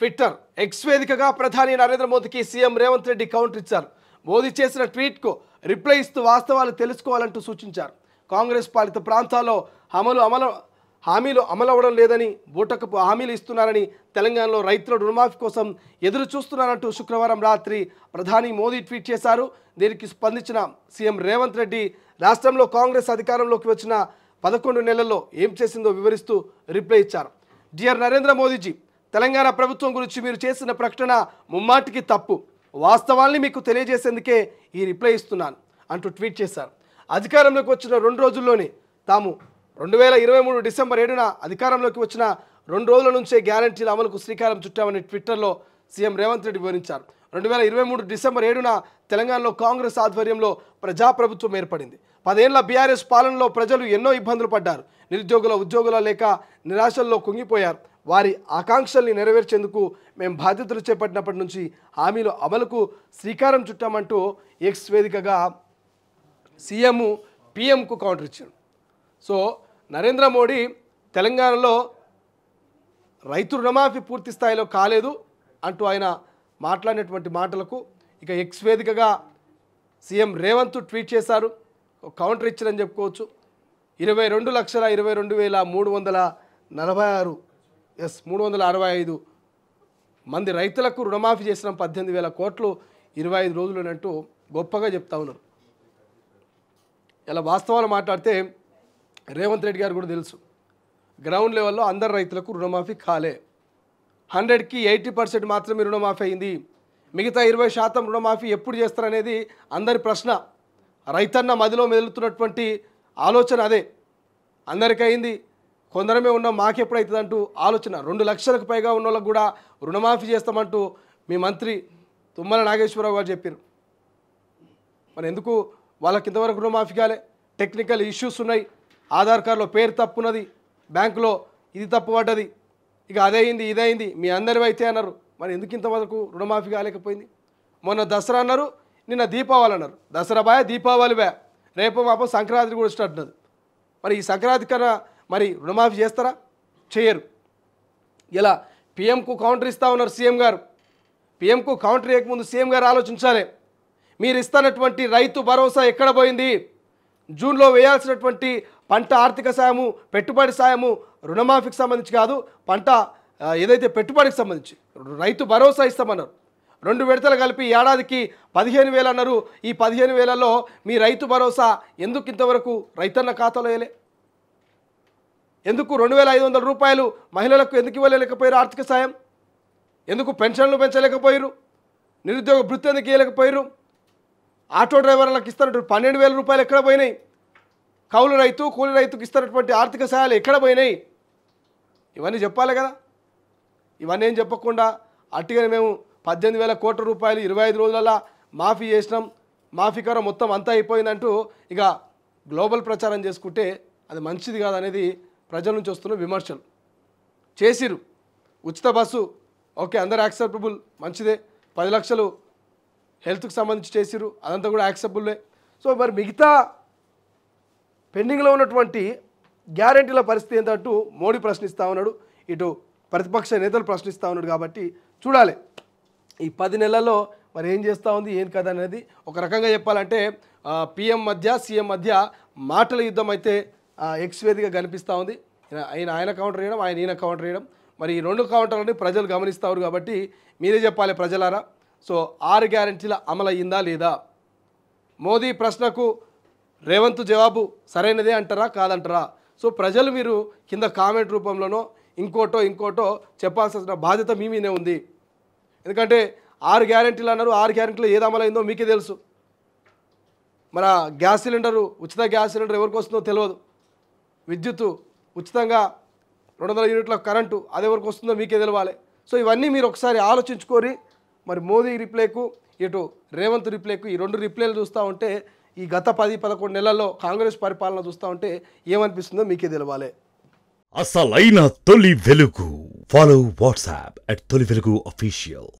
Twitter X వేదికగా ప్రధాని నరేంద్ర మోదీకి సీఎం రేవంత్ రెడ్డి కౌంటర్ ఇచ్చారు మోదీ చేసిన ట్వీట్కు రిప్లై ఇస్తూ వాస్తవాలు తెలుసుకోవాలంటూ సూచించారు కాంగ్రెస్ పాలిత ప్రాంతాల్లో అమలు అమలు హామీలు అమలవడం లేదని బూటకపు హామీలు ఇస్తున్నారని తెలంగాణలో రైతుల రుణమాఫీ కోసం ఎదురు చూస్తున్నారంటూ శుక్రవారం రాత్రి ప్రధాని మోదీ ట్వీట్ చేశారు దీనికి స్పందించిన సీఎం రేవంత్ రెడ్డి రాష్ట్రంలో కాంగ్రెస్ అధికారంలోకి వచ్చిన పదకొండు నెలల్లో ఏం చేసిందో వివరిస్తూ రిప్లై ఇచ్చారు డియర్ నరేంద్ర మోదీజీ తెలంగాణ ప్రభుత్వం గురించి మీరు చేసిన ప్రకటన ముమ్మాటికి తప్పు వాస్తవాల్ని మీకు తెలియజేసేందుకే ఈ రిప్లై ఇస్తున్నాను అంటూ ట్వీట్ చేశారు అధికారంలోకి వచ్చిన రెండు రోజుల్లోనే తాము రెండు వేల ఇరవై మూడు డిసెంబర్ ఏడున అధికారంలోకి వచ్చిన రెండు రోజుల నుంచే గ్యారంటీల అమలుకు శ్రీకారం చుట్టామని ట్విట్టర్లో సీఎం రేవంత్ రెడ్డి వివరించారు రెండు వేల ఇరవై మూడు డిసెంబర్ ఏడున తెలంగాణలో కాంగ్రెస్ ఆధ్వర్యంలో ప్రజాప్రభుత్వం ఏర్పడింది పదేళ్ల బీఆర్ఎస్ పాలనలో ప్రజలు ఎన్నో ఇబ్బందులు పడ్డారు నిరుద్యోగుల ఉద్యోగుల లేక నిరాశల్లో కుంగిపోయారు వారి ఆకాంక్షల్ని నెరవేర్చేందుకు మేము బాధ్యతలు చేపట్టినప్పటి నుంచి హామీలు అమలుకు శ్రీకారం చుట్టామంటూ ఎక్స్ వేదికగా సీఎం పిఎంకు కౌంటర్ ఇచ్చాడు సో నరేంద్ర మోడీ తెలంగాణలో రైతు రుణమాఫీ పూర్తి స్థాయిలో కాలేదు అంటూ ఆయన మాట్లాడినటువంటి మాటలకు ఇక ఎక్స్ వేదికగా సీఎం రేవంత్ ట్వీట్ చేశారు కౌంటర్ ఇచ్చారని చెప్పుకోవచ్చు ఇరవై రెండు లక్షల ఇరవై రెండు వేల మూడు వందల నలభై ఆరు ఎస్ మూడు వందల అరవై ఐదు మంది రైతులకు రుణమాఫీ చేసిన పద్దెనిమిది వేల కోట్లు ఇరవై ఐదు రోజులనంటూ గొప్పగా చెప్తా ఉన్నారు ఇలా వాస్తవాలు మాట్లాడితే రేవంత్ రెడ్డి గారు కూడా తెలుసు గ్రౌండ్ లెవెల్లో అందరు రైతులకు రుణమాఫీ కాలే హండ్రెడ్కి ఎయిటీ పర్సెంట్ మాత్రమే రుణమాఫీ అయింది మిగతా ఇరవై శాతం రుణమాఫీ ఎప్పుడు చేస్తారనేది అందరి ప్రశ్న రైతన్న మదిలో మెదులుతున్నటువంటి ఆలోచన అదే అందరికీ అయింది కొందరమే ఉన్నాం ఎప్పుడైతుంది అంటూ ఆలోచన రెండు లక్షలకు పైగా ఉన్న వాళ్ళకు కూడా రుణమాఫీ చేస్తామంటూ మీ మంత్రి తుమ్మల నాగేశ్వరరావు గారు చెప్పారు మరి ఎందుకు వాళ్ళకి ఇంతవరకు రుణమాఫీ కాలే టెక్నికల్ ఇష్యూస్ ఉన్నాయి ఆధార్ కార్డులో పేరు తప్పున్నది బ్యాంకులో ఇది తప్పు పడ్డది ఇక అదయింది ఇదయింది మీ అందరివి అయితే అన్నారు మరి ఎందుకు ఇంతవరకు రుణమాఫీ కాలేకపోయింది మొన్న దసరా అన్నారు నిన్న దీపావళి అన్నారు దసరా బాయ్ దీపావళి బాయ్ రేపు మాప సంక్రాంతి కూడా స్టార్ట్ మరి ఈ సంక్రాంతి కన్నా మరి రుణమాఫీ చేస్తారా చేయరు ఇలా పిఎంకు కౌంటర్ ఇస్తా ఉన్నారు సీఎం గారు పిఎంకు కౌంటర్ ఇవ్వకముందు సీఎం గారు ఆలోచించాలి మీరు ఇస్తున్నటువంటి రైతు భరోసా ఎక్కడ పోయింది జూన్లో వేయాల్సినటువంటి పంట ఆర్థిక సాయము పెట్టుబడి సాయము రుణమాఫీకి సంబంధించి కాదు పంట ఏదైతే పెట్టుబడికి సంబంధించి రైతు భరోసా ఇస్తామన్నారు రెండు విడతలు కలిపి ఏడాదికి పదిహేను వేలు అన్నారు ఈ పదిహేను వేలలో మీ రైతు భరోసా ఎందుకు ఇంతవరకు రైతన్న ఖాతాలో వేయలే ఎందుకు రెండు వేల ఐదు వందల రూపాయలు మహిళలకు ఎందుకు ఇవ్వలేకపోయారు ఆర్థిక సాయం ఎందుకు పెన్షన్లు పెంచలేకపోయారు నిరుద్యోగ వృత్తి ఎందుకు ఇవ్వలేకపోయారు ఆటో డ్రైవర్లకు ఇస్తున్నటువంటి పన్నెండు వేల రూపాయలు ఎక్కడ పోయినాయి కౌలు రైతు కూలి రైతుకు ఇస్తున్నటువంటి ఆర్థిక సాయాలు ఎక్కడ పోయినాయి ఇవన్నీ చెప్పాలి కదా ఇవన్నీ ఏం చెప్పకుండా అట్టిగానే మేము పద్దెనిమిది వేల కోట్ల రూపాయలు ఇరవై ఐదు రోజులలో మాఫీ చేసినాం మాఫీ కర మొత్తం అంతా అయిపోయిందంటూ ఇక గ్లోబల్ ప్రచారం చేసుకుంటే అది మంచిది కాదనేది ప్రజల నుంచి వస్తున్న విమర్శలు చేసిరు ఉచిత బస్సు ఓకే అందరు యాక్సెప్టబుల్ మంచిదే పది లక్షలు హెల్త్కి సంబంధించి చేసిరు అదంతా కూడా యాక్సెప్టబుల్లే సో మరి మిగతా పెండింగ్లో ఉన్నటువంటి గ్యారంటీల పరిస్థితి ఏంటంటూ మోడీ ప్రశ్నిస్తూ ఉన్నాడు ఇటు ప్రతిపక్ష నేతలు ప్రశ్నిస్తూ ఉన్నాడు కాబట్టి చూడాలి ఈ పది నెలల్లో మరి ఏం చేస్తూ ఉంది ఏం కదా అనేది ఒక రకంగా చెప్పాలంటే పిఎం మధ్య సీఎం మధ్య మాటల యుద్ధం అయితే ఎక్స్వేదిగా కనిపిస్తూ ఉంది ఆయన ఆయన కౌంటర్ చేయడం ఆయన ఈయన కౌంటర్ వేయడం మరి ఈ రెండు కౌంటర్లని ప్రజలు గమనిస్తారు కాబట్టి మీరే చెప్పాలి ప్రజలారా సో ఆరు గ్యారంటీల అమలు అయ్యిందా లేదా మోదీ ప్రశ్నకు రేవంత్ జవాబు సరైనదే అంటారా కాదంటారా సో ప్రజలు మీరు కింద కామెంట్ రూపంలోనో ఇంకోటో ఇంకోటో చెప్పాల్సిన బాధ్యత మీ మీనే ఉంది ఎందుకంటే ఆరు గ్యారంటీలు అన్నారు ఆరు గ్యారెంటీలు ఏది అమలైందో మీకే తెలుసు మన గ్యాస్ సిలిండరు ఉచిత గ్యాస్ సిలిండర్ ఎవరికి వస్తుందో తెలియదు విద్యుత్ ఉచితంగా రెండు వందల యూనిట్ల కరెంటు అదే వరకు వస్తుందో మీకే తెలవాలి సో ఇవన్నీ మీరు ఒకసారి ఆలోచించుకొని మరి మోదీ రిప్లేకు ఇటు రేవంత్ రిప్లేకు ఈ రెండు రిప్లేలు చూస్తూ ఉంటే ఈ గత పది పదకొండు నెలల్లో కాంగ్రెస్ పరిపాలన చూస్తూ ఉంటే ఏమనిపిస్తుందో మీకే తెలవాలి అసలైన తొలి వెలుగు ఫాలో వాట్సాప్ అట్ తొలి వెలుగు అఫీషియల్